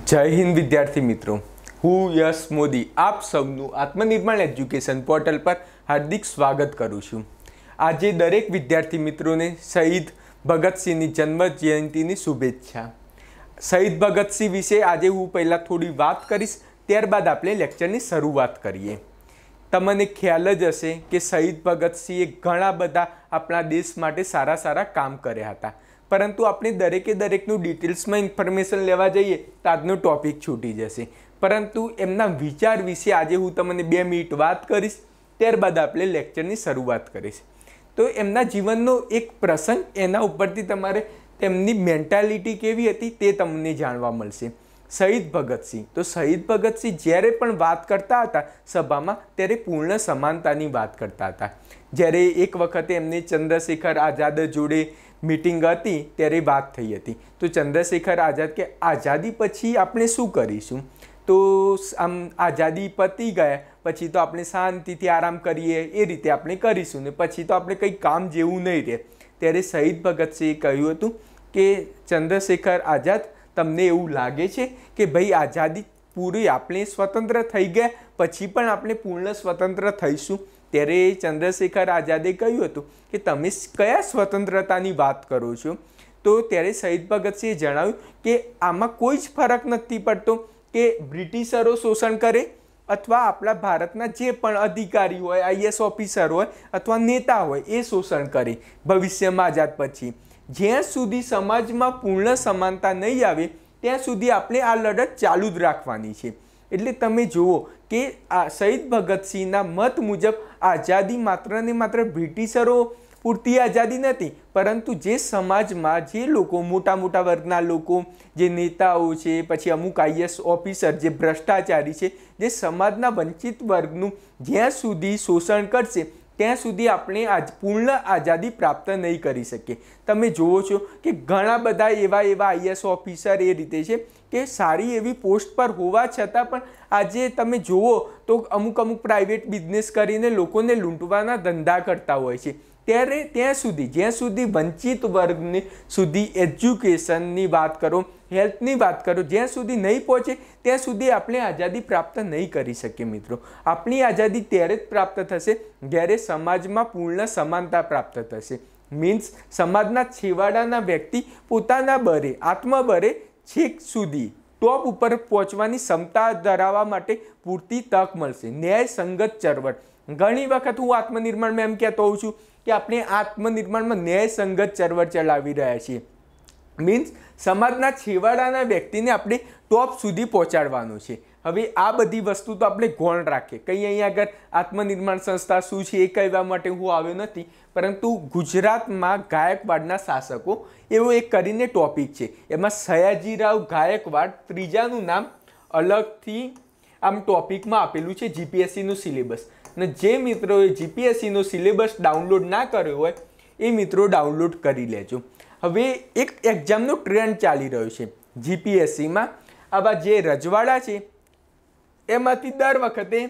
જય હિન્દ વિદ્યાર્થી મિત્રો હું યશ મોદી આપ સૌનું આત્મનિર્માણ એજ્યુકેશન પોર્ટલ પર હાર્દિક સ્વાગત કરું છું આજે દરેક વિદ્યાર્થી મિત્રોને શહીદ ભગતસિંહની જન્મ જયંતિની શુભેચ્છા શહીદ ભગતસિંહ વિશે આજે હું પહેલાં થોડી વાત કરીશ ત્યારબાદ આપણે લેક્ચરની શરૂઆત કરીએ તમને ખ્યાલ જ હશે કે શહીદ ભગતસિંહે ઘણા બધા આપણા દેશ માટે સારા સારા કામ કર્યા હતા પરંતુ આપણે દરેકે દરેકનું ડિટેલ્સમાં ઇન્ફોર્મેશન લેવા જઈએ તો આજનો ટોપિક છૂટી જશે પરંતુ એમના વિચાર વિશે આજે હું તમને બે મિનિટ વાત કરીશ ત્યારબાદ આપણે લેક્ચરની શરૂઆત કરીશ તો એમના જીવનનો એક પ્રસંગ એના ઉપરથી તમારે તેમની મેન્ટાલિટી કેવી હતી તે તમને જાણવા મળશે શહીદ ભગતસિંહ તો શહીદ ભગતસિંહ જ્યારે પણ વાત કરતા હતા સભામાં ત્યારે પૂર્ણ સમાનતાની વાત કરતા હતા જ્યારે એક વખતે એમને ચંદ્રશેખર આઝાદ જોડે મીટિંગ હતી ત્યારે વાત થઈ હતી તો ચંદ્રશેખર આઝાદ કે આઝાદી પછી આપણે શું કરીશું તો આમ આઝાદી પતી ગયા પછી તો આપણે શાંતિથી આરામ કરીએ એ રીતે આપણે કરીશું ને પછી તો આપણે કંઈ કામ જેવું નહીં રહે ત્યારે શહીદ ભગતસિંહે કહ્યું હતું કે ચંદ્રશેખર આઝાદ તમને એવું લાગે છે કે ભાઈ આઝાદી પૂરી આપણે સ્વતંત્ર થઈ ગયા પછી પણ આપણે પૂર્ણ સ્વતંત્ર થઈશું ત્યારે ચંદ્રશેખર આઝાદે કહ્યું હતું કે તમે કયા સ્વતંત્રતાની વાત કરો છો તો ત્યારે શહીદ ભગતસિંહે જણાવ્યું કે આમાં કોઈ જ ફરક નથી પડતો કે બ્રિટિશરો શોષણ કરે અથવા આપણા ભારતના જે પણ અધિકારી હોય આઈએસ ઓફિસર હોય અથવા નેતા હોય એ શોષણ કરે ભવિષ્યમાં આઝાદ પછી જ્યાં સુધી સમાજમાં પૂર્ણ સમાનતા નહીં આવે ત્યાં સુધી આપણે આ લડત ચાલુ જ રાખવાની છે એટલે તમે જુઓ કે આ શહીદ ભગતસિંહના મત મુજબ આઝાદી માત્ર ને માત્ર બ્રિટિશરો પૂરતી આઝાદી નથી પરંતુ જે સમાજમાં જે લોકો મોટા મોટા વર્ગના લોકો જે નેતાઓ છે પછી અમુક આઈએસ ઓફિસર જે ભ્રષ્ટાચારી છે જે સમાજના વંચિત વર્ગનું જ્યાં સુધી શોષણ કરશે ત્યાં સુધી આપણે આજ પૂર્ણ આઝાદી પ્રાપ્ત નહીં કરી શકીએ તમે જુઓ છો કે ઘણા બધા એવા એવા આઈએસ ઓફિસર એ રીતે છે કે સારી એવી પોસ્ટ પર હોવા છતાં પણ આજે તમે જુઓ તો અમુક અમુક પ્રાઇવેટ બિઝનેસ કરીને લોકોને લૂંટવાના ધંધા કરતા હોય છે ત્યારે ત્યાં સુધી જ્યાં સુધી વંચિત વર્ગની સુધી એજ્યુકેશનની વાત કરો હેલ્થની વાત કરો જ્યાં સુધી નહીં પહોંચે ત્યાં સુધી આપણે આઝાદી પ્રાપ્ત નહીં કરી શકીએ મિત્રો આપણી આઝાદી ત્યારે જ પ્રાપ્ત થશે જ્યારે સમાજમાં પૂર્ણ સમાનતા પ્રાપ્ત થશે મીન્સ સમાજના છેવાડાના વ્યક્તિ પોતાના બરે આત્મબરે છેક સુધી ટોપ ઉપર પહોંચવાની ક્ષમતા ધરાવવા માટે પૂરતી તક મળશે ન્યાય સંગત ચળવળ ઘણી વખત હું આત્મનિર્માણમાં એમ કહેતો હોઉં છું કે આપણે આત્મનિર્માણમાં ન્યાય સંગત ચળવળ ચલાવી રહ્યા છીએ મીન્સ સમાજના છેવાડાના વ્યક્તિને આપણે ટોપ સુધી પહોંચાડવાનું છે હવે આ બધી વસ્તુ તો આપણે ગૌણ રાખીએ કંઈ અહીં આગળ આત્મનિર્માણ સંસ્થા શું છે એ કહેવા માટે હું આવ્યો નથી પરંતુ ગુજરાતમાં ગાયકવાડના શાસકો એવો એક કરીને ટોપિક છે એમાં સયાજીરાવ ગાયકવાડ ત્રીજાનું નામ અલગથી આમ ટોપિકમાં આપેલું છે જીપીએસસીનું સિલેબસ અને જે મિત્રોએ જીપીએસસીનો સિલેબસ ડાઉનલોડ ના કર્યો હોય એ મિત્રો ડાઉનલોડ કરી લેજો હવે એક એક્ઝામનો ટ્રેન્ડ ચાલી રહ્યો છે જીપીએસસીમાં આવા જે રજવાડા છે એમાંથી દર વખતે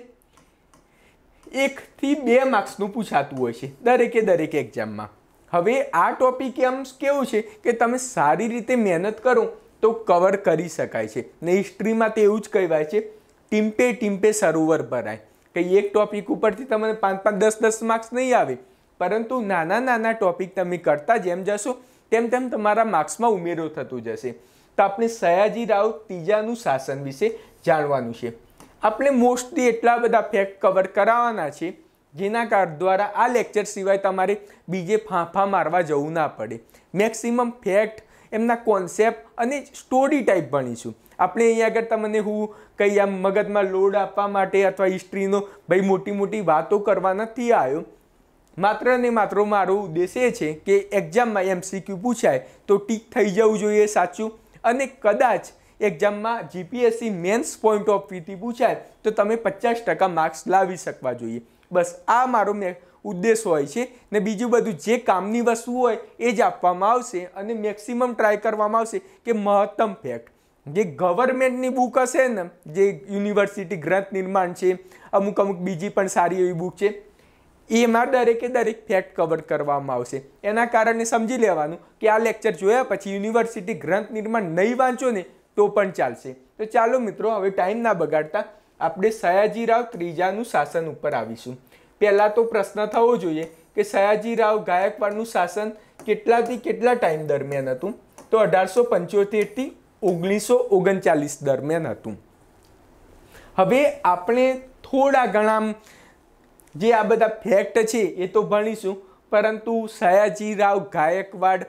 એકથી બે માર્ક્સનું પૂછાતું હોય છે દરેકે દરેક એક્ઝામમાં હવે આ ટોપિક એમ કેવું છે કે તમે સારી રીતે મહેનત કરો તો કવર કરી શકાય છે ને હિસ્ટ્રીમાં તો એવું જ કહેવાય છે ટીમ્પે ટીમ્પે સરોવર ભરાય કે એક ટોપિક ઉપરથી તમને પાંચ પાંચ દસ દસ માર્ક્સ નહીં આવે પરંતુ નાના નાના ટોપિક તમે કરતા જેમ જશો તેમ તેમ તમારા માર્ક્સમાં ઉમેરો થતો જશે તો આપણે સયાજી રાવ ત્રીજાનું શાસન વિશે જાણવાનું છે આપણે મોસ્ટલી એટલા બધા ફેક્ટ કવર કરાવવાના છે જેના કાર દ્વારા આ લેક્ચર સિવાય તમારે બીજે ફાંફા મારવા જવું ના પડે મેક્સિમમ ફેક્ટ એમના કોન્સેપ્ટ અને સ્ટોરી ટાઈપ ભણીશું આપણે અહીંયા આગળ તમને હું કંઈ આમ મગજમાં લોડ આપવા માટે અથવા હિસ્ટ્રીનો ભાઈ મોટી મોટી વાતો કરવા નથી આવ્યો માત્ર ને માત્ર મારો ઉદ્દેશ એ છે કે એક્ઝામમાં એમસીક્યુ પૂછાય તો ટીક થઈ જવું જોઈએ સાચું અને કદાચ એક્ઝામમાં જીપીએસસી મેન્સ પોઈન્ટ ઓફ વ્યૂથી પૂછાય તો તમે પચાસ ટકા માર્ક્સ લાવી શકવા જોઈએ બસ આ મારો મેં ઉદ્દેશ હોય છે ને બીજું બધું જે કામની વસ્તુ હોય એ જ આપવામાં આવશે અને મેક્સિમમ ટ્રાય કરવામાં આવશે કે મહત્તમ ફેક્ટ જે ગવર્મેન્ટની બુક હશે ને જે યુનિવર્સિટી ગ્રંથ નિર્માણ છે અમુક અમુક બીજી પણ સારી એવી બુક છે એમાં દરેકે દરેક ફેક્ટ કવર કરવામાં આવશે એના કારણે સમજી લેવાનું કે આ લેક્ચર જોયા પછી યુનિવર્સિટી ગ્રંથ નિર્માણ નહીં વાંચો ને તો પણ ચાલશે તો ચાલો મિત્રો હવે ટાઈમ ના બગાડતા આપણે સયાજીરાવ ત્રીજાનું શાસન ઉપર આવીશું પહેલાં તો પ્રશ્ન થવો જોઈએ કે સયાજીરાવ ગાયકવાડનું શાસન કેટલાથી કેટલા ટાઈમ દરમિયાન હતું તો અઢારસો પંચોતેરથી ઓગણીસો ઓગણચાલીસ દરમિયાન હતું હવે આપણે થોડા ઘણા જે આ બધા ફેક્ટ છે એ તો ભણીશું પરંતુ સયાજીરાવ ગાયકવાડ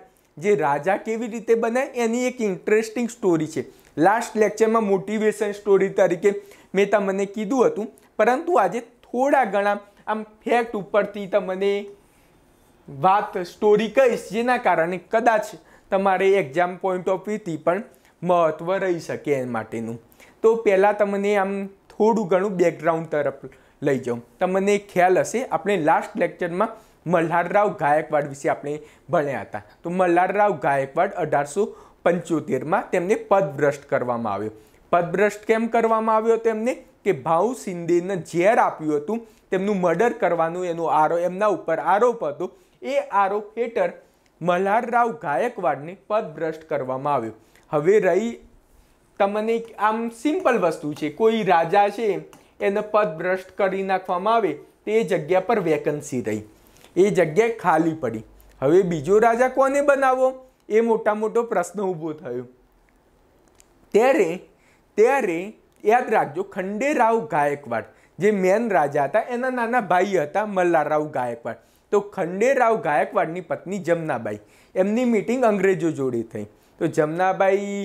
જે રાજા કેવી રીતે બન્યા એની એક ઇન્ટરેસ્ટિંગ સ્ટોરી છે લાસ્ટ લેક્ચરમાં મોટિવેશન સ્ટોરી તરીકે મેં તમને કીધું હતું પરંતુ આજે થોડા ઘણા આમ ફેક્ટ ઉપરથી તમને વાત સ્ટોરી કહીશ જેના કારણે કદાચ તમારે એક્ઝામ પોઈન્ટ ઓફ વ્યૂથી પણ મહત્ત્વ રહી શકે એ માટેનું તો પહેલાં તમને આમ થોડું ઘણું બેકગ્રાઉન્ડ તરફ લઈ જાઉં તમને ખ્યાલ હશે આપણે લાસ્ટ લેક્ચરમાં મલ્હારરાવ ગાયકવાડ વિશે આપણે ભણ્યા હતા તો મલ્હારરાવ ગાયકવાડ અઢારસો પંચોતેરમાં તેમને પદભ્રષ્ટ કરવામાં આવ્યો પદભ્રષ્ટ કેમ કરવામાં આવ્યો તેમને કે ભાવ સિંદેને ઝેર આપ્યું હતું તેમનું મર્ડર કરવાનું એનો આરોપ એમના ઉપર આરોપ હતો એ આરોપ હેઠળ મલ્હારરાવ ગાયકવાડને પદભ્રષ્ટ કરવામાં આવ્યો હવે રહી તમને આમ સિમ્પલ વસ્તુ છે કોઈ રાજા છે એને પદ ભ્રષ્ટ કરી નાખવામાં આવે તે જગ્યા પર વેકન્સી રહી એ જગ્યા ખાલી પડી હવે બીજો રાજા કોને બનાવો એ મોટા મોટો પ્રશ્ન ઊભો થયો ત્યારે ત્યારે યાદ રાખજો ખંડેરાવ ગાયકવાડ જે મેન રાજા હતા એના નાના ભાઈ હતા મલ્લારાવ ગાયકવાડ તો ખંડેરાવ ગાયકવાડની પત્ની જમનાબાઈ એમની મિટિંગ અંગ્રેજો જોડે થઈ તો જમનાભાઈ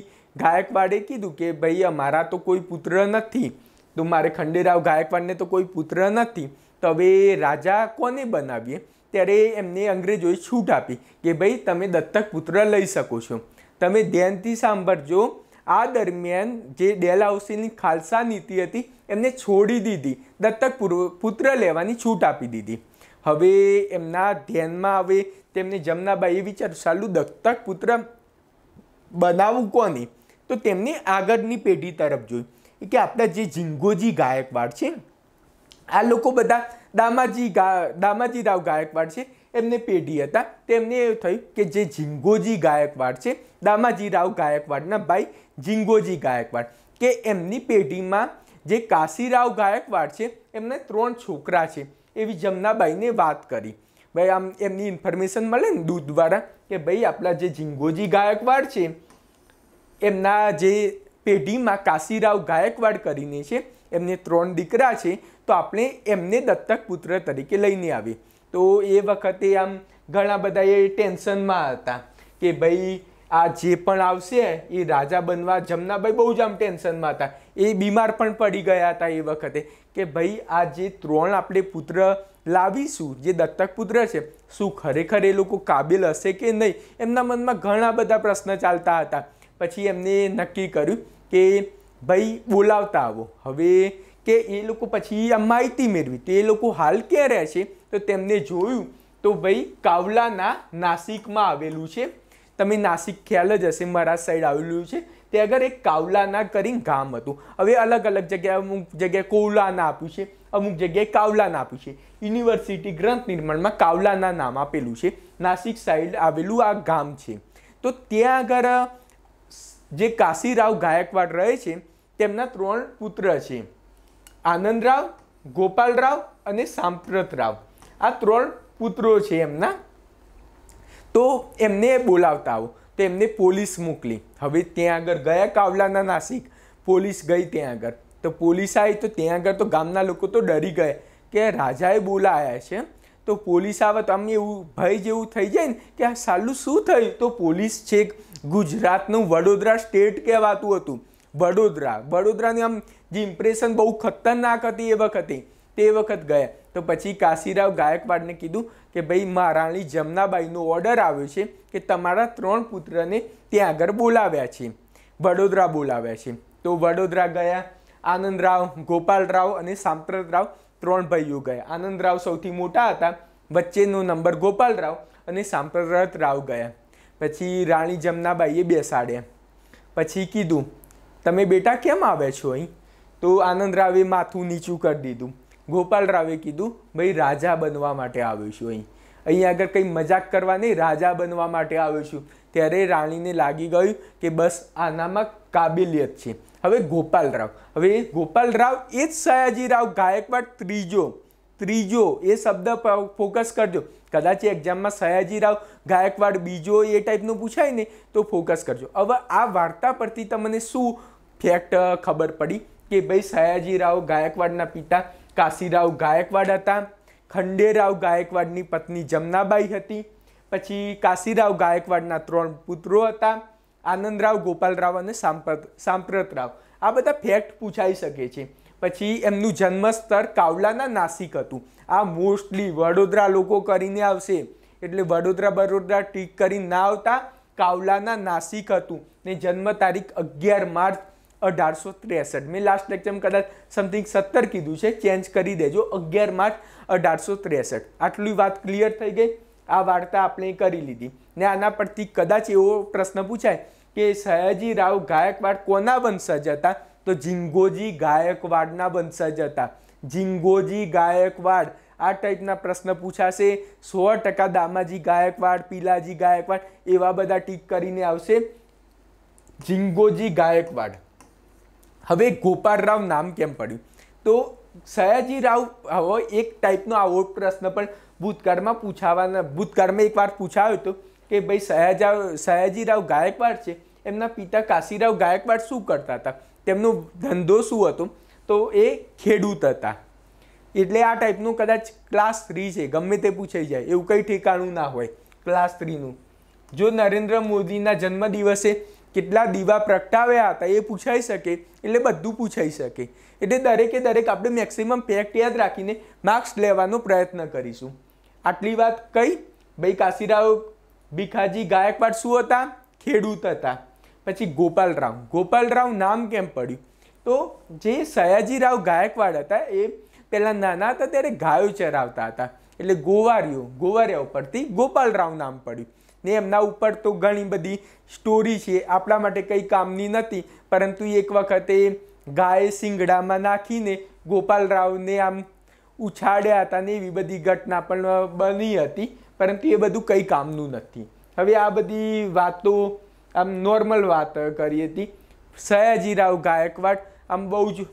ગાયકવાડે કીધું કે ભાઈ અમારા તો કોઈ પુત્ર નથી તો મારે ખંડેરાવ ગાયકવાડને તો કોઈ પુત્ર નથી તો હવે રાજા કોને બનાવીએ ત્યારે એમને અંગ્રેજોએ છૂટ આપી કે ભાઈ તમે દત્તક પુત્ર લઈ શકો છો તમે ધ્યાનથી સાંભળજો આ દરમિયાન જે ડેલ હાઉસીની ખાલસા નીતિ હતી એમને છોડી દીધી દત્તક પુત્ર લેવાની છૂટ આપી દીધી હવે એમના ધ્યાનમાં આવે તેમને જમનાબાઈએ વિચાર સાલું દત્તક પુત્ર બનાવવું કોને તો તેમની આગળની પેઢી તરફ જોયું કે આપણા જે ઝીંગોજી ગાયકવાડ છે આ લોકો બધા દામાજી દામાજી રાવ ગાયકવાડ છે એમને પેઢી હતા તેમને એવું થયું કે જે ઝીંગોજી ગાયકવાડ છે દામાજી રાવ ગાયકવાડના ભાઈ ઝીંગોજી ગાયકવાડ કે એમની પેઢીમાં જે કાશીરાવ ગાયકવાડ છે એમને ત્રણ છોકરા છે એવી જમનાબાઈને વાત કરી ભાઈ આમ એમની ઇન્ફોર્મેશન મળે ને દૂધ દ્વારા કે ભાઈ આપણા જે ઝીંગોજી ગાયકવાડ છે એમના જે પેઢીમાં કાશીરાવ ગાયકવાડ કરીને છે એમને ત્રણ દીકરા છે તો આપણે એમને દત્તક પુત્ર તરીકે લઈને આવીએ તો એ વખતે આમ ઘણા બધા એ ટેન્શનમાં હતા કે ભાઈ આ જે પણ આવશે એ રાજા બનવા જમનાભાઈ બહુ જ આમ ટેન્શનમાં હતા એ બીમાર પણ પડી ગયા હતા એ વખતે કે ભાઈ આ જે ત્રણ આપણે પુત્ર લાવીશું જે દત્તક પુત્ર છે શું ખરેખર એ લોકો કાબિલ હશે કે નહીં એમના મનમાં ઘણા બધા પ્રશ્ન ચાલતા હતા પછી એમને નક્કી કર્યું કે ભાઈ બોલાવતા આવો હવે કે એ લોકો પછી આ માહિતી મેળવી તો એ લોકો હાલ ક્યાં રહે છે તો તેમને જોયું તો ભાઈ કાવલાના નાસિકમાં આવેલું છે તમે નાસિક ખ્યાલ જ હશે મારા સાઈડ આવેલું છે તે આગળ એક કાવલાના કરીને ગામ હતું હવે અલગ અલગ જગ્યાએ અમુક જગ્યાએ કોવલાના આપ્યું છે અમુક જગ્યાએ કાવલાના આપ્યું છે યુનિવર્સિટી ગ્રંથ નિર્માણમાં કાવલાના નામ આપેલું છે નાસિક સાઈડ આવેલું આ ગામ છે તો ત્યાં આગળ જે કાશીરાવ ગાયકવાડ રહે છે તેમના ત્રણ પુત્ર છે આનંદરાવ ગોપાલરાવ અને સાંપ્રતરાવ આ ત્રણ પુત્રો છે એમના તો એમને બોલાવતા આવો તેમને પોલીસ મોકલી હવે ત્યાં આગળ ગયા કાવલાના નાસિક પોલીસ ગઈ ત્યાં આગળ તો પોલીસ આવી તો ત્યાં આગળ તો ગામના લોકો તો ડરી ગયા કે રાજાએ બોલાયા છે તો પોલીસ આવે તો અમને એવું ભય જેવું થઈ જાય ને કે આ સાલું શું થયું તો પોલીસ છેક ગુજરાતનું વડોદરા સ્ટેટ કહેવાતું હતું વડોદરા વડોદરાની આમ જે ઇમ્પ્રેશન બહુ ખતરનાક હતી એ વખતે તે વખત ગયા તો પછી કાશીરાવ ગાયકવાડને કીધું કે ભાઈ મહારાણી જમનાબાઈનો ઓર્ડર આવ્યો છે કે તમારા ત્રણ પુત્રને ત્યાં આગળ બોલાવ્યા છે વડોદરા બોલાવ્યા છે તો વડોદરા ગયા આનંદરાવ ગોપાલરાવ અને સાંપ્રતરાવ ત્રણ ભાઈઓ ગયા આનંદરાવ સૌથી મોટા હતા વચ્ચેનો નંબર ગોપાલરાવ અને રાવ ગયા પછી રાણી જમનાબાઈએ બેસાડ્યા પછી કીધું તમે બેટા કેમ આવ્યા છો અહીં તો આનંદરાવે માથું નીચું કરી દીધું ગોપાલ રાવે કીધું ભાઈ રાજા બનવા માટે આવ્યો છું અહીં અહીં આગળ કંઈ મજાક કરવા નહીં રાજા બનવા માટે આવ્યો છું ત્યારે રાણીને લાગી ગયું કે બસ આનામાં કાબિલિયત છે હવે ગોપાલ રાવ હવે ગોપાલ રાવ એ જ સયાજી રાવ ગાયકવાડ ત્રીજો ત્રીજો એ શબ્દ ફોકસ કરજો કદાચ એક્ઝામમાં સયાજી રાવ ગાયકવાડ બીજો એ ટાઈપનું પૂછાય ને તો ફોકસ કરજો હવે આ વાર્તા પરથી તમને શું ફેક્ટ ખબર પડી કે ભાઈ સયાજી રાવ ગાયકવાડના પિતા કાશીરાવ ગાયકવાડ હતા ખંડેરાવ ગાયકવાડની પત્ની જમનાબાઈ હતી પછી કાશીરાવ ગાયકવાડના ત્રણ પુત્રો હતા આનંદરાવ ગોપાલરાવ અને સાંપ્રત સાંપ્રતરાવ આ બધા ફેક્ટ પૂછાઈ શકે છે પછી એમનું જન્મસ્થળ કાવલાના નાસિક હતું આ મોસ્ટલી વડોદરા લોકો કરીને આવશે એટલે વડોદરા બરોદરા ટીક કરી ના આવતા કાવલાના નાસિક હતું ને જન્મ તારીખ અગિયાર માર્ચ અઢારસો ત્રેસઠ મેં લાસ્ટ લેક્ચરમાં કદાચ સમથિંગ સત્તર કીધું છે ચેન્જ કરી દેજો અગિયાર માર્ચ અઢારસો ત્રેસઠ આટલી વાત ક્લિયર થઈ ગઈ આ વાર્તા આપણે કરી લીધી ને આના પરથી કદાચ એવો પ્રશ્ન પૂછાય કે સયાજી રાવ ગાયકવાડ કોના વંશજ હતા તો ઝીંગોજી ગાયકવાડના વંશજ હતા ઝીંગોજી ગાયકવાડ આ ટાઈપના પ્રશ્ન પૂછાશે સો ટકા દામાજી ગાયકવાડ પીલાજી ગાયકવાડ એવા બધા ટીક કરીને આવશે જિંગોજી ગાયકવાડ હવે ગોપાળરાવ નામ કેમ પડ્યું તો સયાજી રાવ હવે એક ટાઈપનો આવો પ્રશ્ન પણ ભૂતકાળમાં પૂછાવાના ભૂતકાળમાં એકવાર પૂછાયો હતો કે ભાઈ સયાજા સયાજીરાવ ગાયકવાડ છે એમના પિતા કાશીરાવ ગાયકવાડ શું કરતા હતા તેમનો ધંધો શું હતો તો એ ખેડૂત હતા એટલે આ ટાઈપનું કદાચ ક્લાસ થ્રી છે ગમે તે પૂછાઈ જાય એવું કંઈ ઠેકાણું ના હોય ક્લાસ થ્રીનું જો નરેન્દ્ર મોદીના જન્મદિવસે કેટલા દીવા પ્રગટાવ્યા હતા એ પૂછાઈ શકે એટલે બધું પૂછાઈ શકે એટલે દરેકે દરેક આપણે મેક્સિમમ ફેક્ટ યાદ રાખીને માર્ક્સ લેવાનો પ્રયત્ન કરીશું આટલી વાત કઈ ભાઈ કાશીરાવ ભીખાજી ગાયકવાડ શું હતા ખેડૂત હતા પછી ગોપાલરાવ ગોપાલરાવ નામ કેમ પડ્યું તો જે સયાજીરાવ ગાયકવાડ હતા એ પહેલાં નાના હતા ત્યારે ગાયો ચરાવતા હતા એટલે ગોવારીઓ ગોવારિયા ઉપરથી ગોપાલરાવ નામ પડ્યું ને એમના ઉપર તો ઘણી બધી સ્ટોરી છે આપણા માટે કંઈ કામની નથી પરંતુ એક વખતે ગાય સિંગડામાં નાખીને ગોપાલરાવને આમ ઉછાળ્યા હતા ને એવી બધી ઘટના પણ બની હતી પરંતુ એ બધું કંઈ કામનું નથી હવે આ બધી વાતો આમ નોર્મલ વાત કરી હતી સયાજીરાવ ગાયકવાડ આમ બહુ જ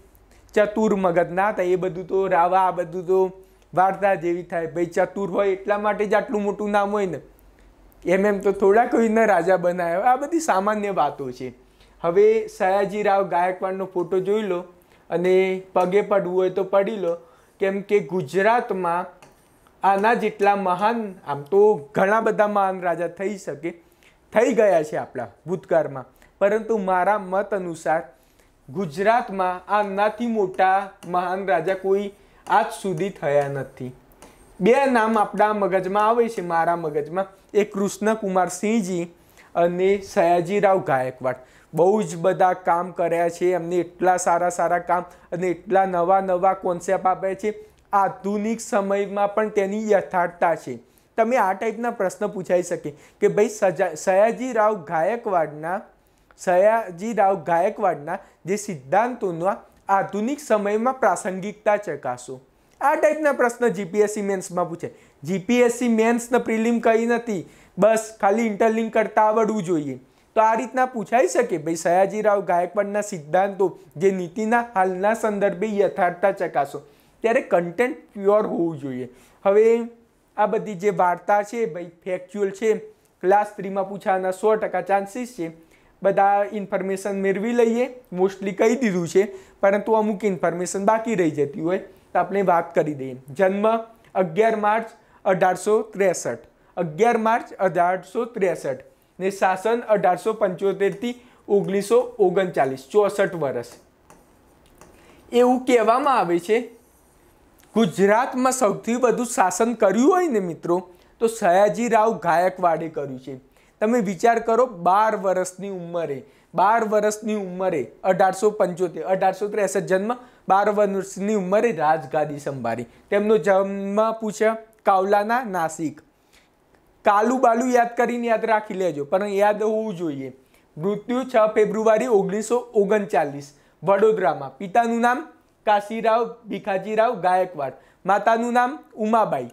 ચતુર મગજના હતા એ બધું તો રાવા આ બધું તો વાર્તા જેવી થાય ભાઈ ચતુર હોય એટલા માટે જ આટલું મોટું નામ હોય ને એમ એમ તો થોડાક કોઈને રાજા બનાવ્યા આ બધી સામાન્ય વાતો છે હવે સયાજીરાવ ગાયકવાડનો ફોટો જોઈ લો અને પગે પડવું હોય તો પડી લો કેમ કે ગુજરાતમાં આના જેટલા મહાન આમ તો ઘણા બધા મહાન રાજા થઈ શકે થઈ ગયા છે આપણા ભૂતકાળમાં પરંતુ મારા મત અનુસાર ગુજરાતમાં આનાથી મોટા મહાન રાજા કોઈ આજ સુધી થયા નથી બે નામ આપણા મગજમાં આવે છે મારા મગજમાં એ કૃષ્ણકુમાર સિંહજી અને સયાજીરાવ ગાયકવાડ બહુ જ બધા કામ કર્યા છે એમને એટલા સારા સારા કામ અને એટલા નવા નવા કોન્સેપ્ટ આપે છે આધુનિક સમયમાં પણ તેની યથાર્થતા છે તમે આ ટાઈપના પ્રશ્ન પૂછાઈ શકે કે ભાઈ સજા સયાજીરાવ ગાયકવાડના સયાજીરાવ ગાયકવાડના જે સિદ્ધાંતોના આધુનિક સમયમાં પ્રાસંગિકતા ચકાસો આ ટાઈપના પ્રશ્ન જીપીએસસી મેન્સમાં પૂછે જીપીએસસી મેન્સને પ્રિલિમ કંઈ નથી બસ ખાલી ઇન્ટરલિંક કરતાં આવડવું જોઈએ તો આ રીતના પૂછાઈ શકે ભાઈ સયાજીરાવ ગાયકવાડના સિદ્ધાંતો જે નીતિના હાલના સંદર્ભે યથાર્થતા ચકાસો ત્યારે કન્ટેન્ટ પ્યોર હોવું જોઈએ હવે આ બધી જે વાર્તા છે ભાઈ ફેક્ચ્યુઅલ છે ક્લાસ થ્રીમાં પૂછાવાના સો ટકા ચાન્સીસ છે બધા ઇન્ફોર્મેશન મેળવી લઈએ મોસ્ટલી કહી દીધું છે પરંતુ અમુક ઇન્ફોર્મેશન બાકી રહી જતી હોય તો આપણે વાત કરી દઈએ જન્મ અગિયાર માર્ચ અઢારસો ત્રેસઠ અગિયાર માર્ચ અઢારસો ત્રેસઠ ને શાસન અઢારસો પંચોતેરથી ઓગણીસો ઓગણચાલીસ ચોસઠ વર્ષ એવું કહેવામાં આવે છે ગુજરાતમાં સૌથી વધુ શાસન કર્યું હોય ને મિત્રો તો સયાજીરાવ ગાયકવાડે કર્યું છે તમે વિચાર કરો બાર વર્ષની ઉંમરે બાર વર્ષની ઉંમરે અઢારસો પંચોતેર અઢારસો ત્રેસઠ જન્મ બાર વર્ષની ઉંમરે રાજગાદી સંભાળી તેમનો જન્મ પૂછ્યા કાવલાના નાસિક કાલુ યાદ કરીને યાદ રાખી લેજો પણ યાદ હોવું જોઈએ મૃત્યુ છ ફેબ્રુઆરી ઓગણીસો ઓગણચાલીસ વડોદરામાં પિતાનું નામ કાશીરાવ ભીખાજીરાવ ગાયકવાડ માતાનું નામ ઉમાબાઈ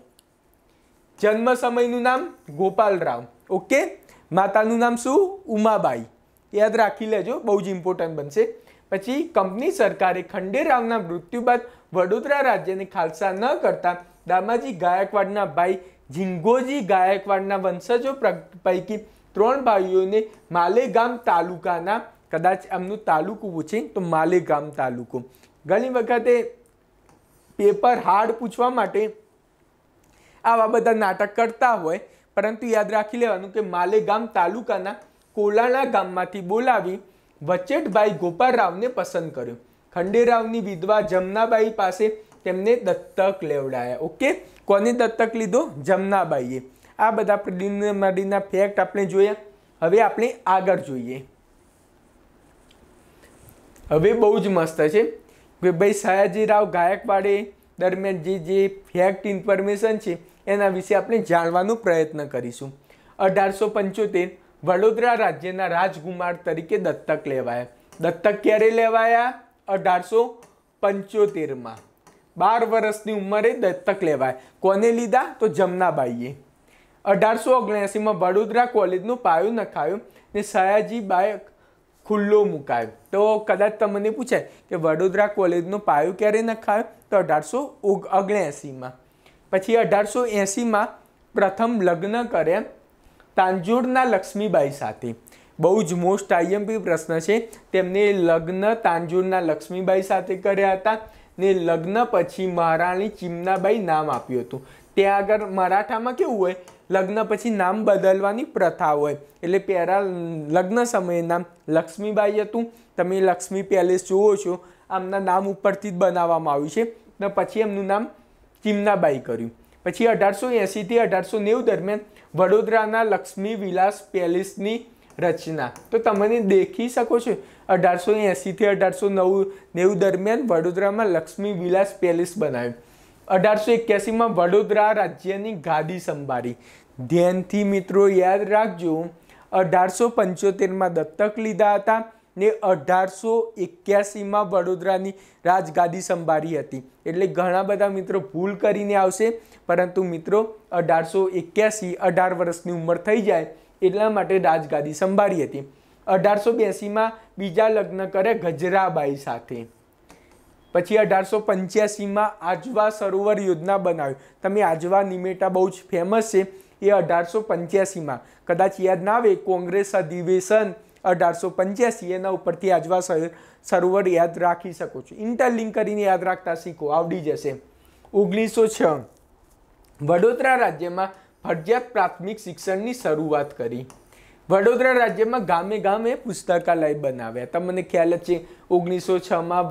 જન્મ સમયનું નામ ગોપાલરાવ ઓકે માતાનું નામ શું ઉમાબાઈ યાદ રાખી લેજો બહુ જ ઇમ્પોર્ટન્ટ બનશે પછી કંપની સરકારે ખંડેરાવના મૃત્યુ બાદ વડોદરા રાજ્યને ખાલસા ન કરતા દામાજી ગાયકવાડના ભાઈ ઝીંગોજી ગાયકવાડના વંશજો પૈકી ત્રણ ભાઈઓને માલેગામ તાલુકાના કદાચ એમનું તાલુકું પૂછે તો માલેગામ તાલુકો ઘણી વખતે પેપર હાર્ડ પૂછવા માટે આવા બધા નાટક કરતા હોય પરંતુ યાદ રાખી લેવાનું કે માલેગામ તાલુકાના કોલાણા ગામમાંથી બોલાવી વચેટભાઈ ગોપાલરાવને પસંદ કર્યો ખંડેરાવની વિધવા જમનાબાઈ પાસે તેમને દત્તક લેવડાયા ઓકે કોને દત્તક લીધો જમનાબાઈએ આ બધા પ્રિલિમિનરીના ફેક્ટ આપણે જોયા હવે આપણે આગળ જોઈએ હવે બહુ જ મસ્ત છે કે ભાઈ સયાજીરાવ ગાયકવાડે દરમિયાન જે જે ફેક્ટ ઇન્ફોર્મેશન છે એના વિશે આપણે જાણવાનો પ્રયત્ન કરીશું અઢારસો પંચોતેર વડોદરા રાજ્યના રાજકુમાર તરીકે દત્તક લેવાયા દત્તક ક્યારે લેવાયા અઢારસો પંચોતેરમાં બાર વર્ષની ઉંમરે દત્તક લેવાયા કોને લીધા તો જમનાબાઈએ અઢારસો ઓગણ્યાસીમાં વડોદરા કોલેજનું પાયું નખાયું ને સયાજીબાઈ ખુલ્લો મુકાયો તો કદાચ તમને પૂછાય કે વડોદરા કોલેજનો પાયો ક્યારે નખાયો તો અઢારસો ઓગ ઓગણએંસીમાં પછી અઢારસો એંસીમાં પ્રથમ લગ્ન કર્યા તાંજોડના લક્ષ્મીબાઈ સાથે બહુ જ મોસ્ટ આઈએમપી પ્રશ્ન છે તેમને લગ્ન તાંજોરના લક્ષ્મીબાઈ સાથે કર્યા હતા ને લગ્ન પછી મહારાણી ચિમનાબાઈ નામ આપ્યું હતું ત્યાં આગળ મરાઠામાં કેવું હોય લગ્ન પછી નામ બદલવાની પ્રથા હોય એટલે પહેલાં લગ્ન સમયે નામ લક્ષ્મીબાઈ હતું તમે લક્ષ્મી પેલેસ જુઓ છો આમના નામ ઉપરથી જ બનાવવામાં આવ્યું છે ને પછી એમનું નામ ચિમનાબાઈ કર્યું પછી અઢારસો એંસીથી અઢારસો નેવું દરમિયાન વડોદરાના લક્ષ્મી વિલાસ પેલેસની રચના તો તમે દેખી શકો છો અઢારસો એંસીથી અઢારસો નવ નેવું દરમિયાન વડોદરામાં લક્ષ્મી વિલાસ પેલેસ બનાવ્યું અઢારસો એક્યાસીમાં વડોદરા રાજ્યની ગાદી સંભાળી ધ્યાનથી મિત્રો યાદ રાખજો અઢારસો પંચોતેરમાં દત્તક લીધા હતા ને અઢારસો એક્યાસીમાં વડોદરાની રાજગાદી સંભાળી હતી એટલે ઘણા બધા મિત્રો ભૂલ કરીને આવશે પરંતુ મિત્રો અઢારસો એક્યાસી અઢાર વર્ષની ઉંમર થઈ જાય એટલા માટે રાજગાદી સંભાળી હતી અઢારસો બ્યાસીમાં બીજા લગ્ન કરે ગજરાબાઈ સાથે પછી અઢારસો પંચ્યાસીમાં આજવા સરોવર યોજના બનાવી તમે આજવા નિમેટા બહુ જ ફેમસ છે એ અઢારસો પંચ્યાસીમાં કદાચ યાદ ના આવે કોંગ્રેસ અધિવેશન અઢારસો પંચ્યાસી એના ઉપરથી આજવા સરોવર યાદ રાખી શકો છો ઇન્ટરલિંક કરીને યાદ રાખતા શીખો આવડી જશે ઓગણીસો છ વડોદરા રાજ્યમાં ફરજિયાત પ્રાથમિક શિક્ષણની શરૂઆત કરી વડોદરા રાજ્યમાં ગામે ગામે પુસ્તકાલય બનાવ્યા તમને ખ્યાલ છે ઓગણીસો છમાં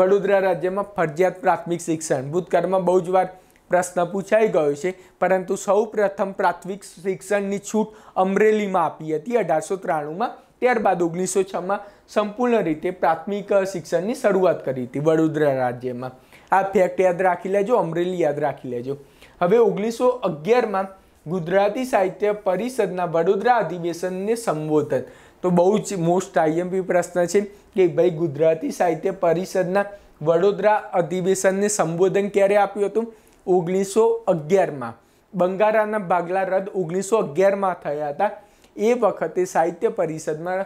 વડોદરા રાજ્યમાં ફરજિયાત પ્રાથમિક શિક્ષણ ભૂતકાળમાં બહુ જ વાર પ્રશ્ન પૂછાઈ ગયો છે પરંતુ સૌ પ્રથમ પ્રાથમિક શિક્ષણની છૂટ અમરેલીમાં આપી હતી અઢારસો ત્રાણુંમાં ત્યારબાદ ઓગણીસો છમાં સંપૂર્ણ રીતે પ્રાથમિક શિક્ષણની શરૂઆત કરી હતી વડોદરા રાજ્યમાં આ ફેક્ટ યાદ રાખી લેજો અમરેલી યાદ રાખી લેજો હવે ઓગણીસો અગિયારમાં ગુજરાતી સાહિત્ય પરિષદના વડોદરા અધિવેશનને સંબોધન તો બહુ જ મોસ્ટ આઈએમપી પ્રશ્ન છે કે ભાઈ ગુજરાતી સાહિત્ય પરિષદના વડોદરા અધિવેશનને સંબોધન ક્યારે આપ્યું હતું ઓગણીસો અગિયારમાં બંગારાના ભાગલા રદ ઓગણીસો અગિયારમાં થયા હતા એ વખતે સાહિત્ય પરિષદમાં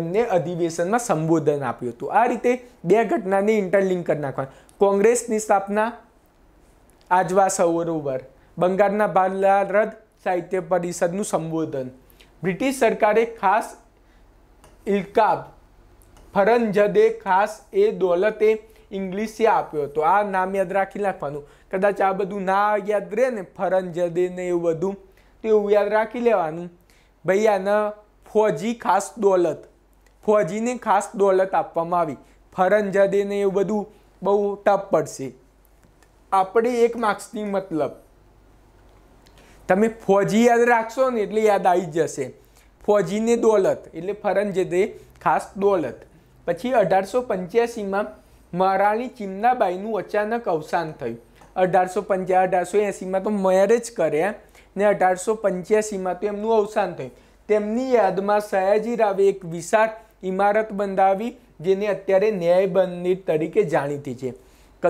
એમને અધિવેશનમાં સંબોધન આપ્યું હતું આ રીતે બે ઘટનાને ઇન્ટરલિંક કરી નાખવાની કોંગ્રેસની સ્થાપના આજવા સરોવર બંગાળના ભારત સાહિત્ય પરિષદનું સંબોધન બ્રિટિશ સરકારે ખાસ ઇલકાબ ફરનજદે ખાસ એ દોલતે ઇંગ્લિશે આપ્યો હતો આ નામ યાદ રાખી નાખવાનું કદાચ આ બધું ના યાદ રહે ને ફરંજદે ને એવું બધું તો એવું યાદ રાખી લેવાનું ભાઈ આને ફોજી ખાસ દોલત ફોજીને ખાસ દોલત આપવામાં આવી ફરંજદે ને એવું બધું બહુ ટફ પડશે આપણે એક માર્ક્સની મતલબ તમે ફોજી યાદ રાખશો ને એટલે યાદ આવી જશે ફોજીને દોલત એટલે ફરંજ જે ખાસ દોલત પછી અઢારસો પંચ્યાસીમાં મહારાણી ચિમનાબાઈનું અચાનક અવસાન થયું અઢારસો પંચ્યા અઢારસો એંસીમાં તો મેરેજ કર્યા ને અઢારસો પંચ્યાસીમાં તો એમનું અવસાન થયું તેમની યાદમાં સયાજી રાવે એક વિશાળ ઇમારત બંધાવી જેને અત્યારે ન્યાય મંદિર તરીકે જાણીતી છે